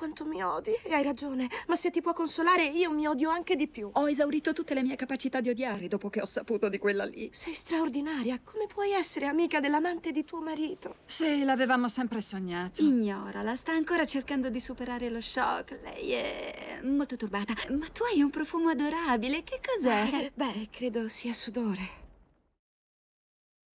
quanto mi odi. E hai ragione, ma se ti può consolare, io mi odio anche di più. Ho esaurito tutte le mie capacità di odiare dopo che ho saputo di quella lì. Sei straordinaria. Come puoi essere amica dell'amante di tuo marito? Sì, l'avevamo sempre sognato. Ignorala, sta ancora cercando di superare lo shock. Lei è molto turbata. Ma tu hai un profumo adorabile. Che cos'è? Beh, credo sia sudore.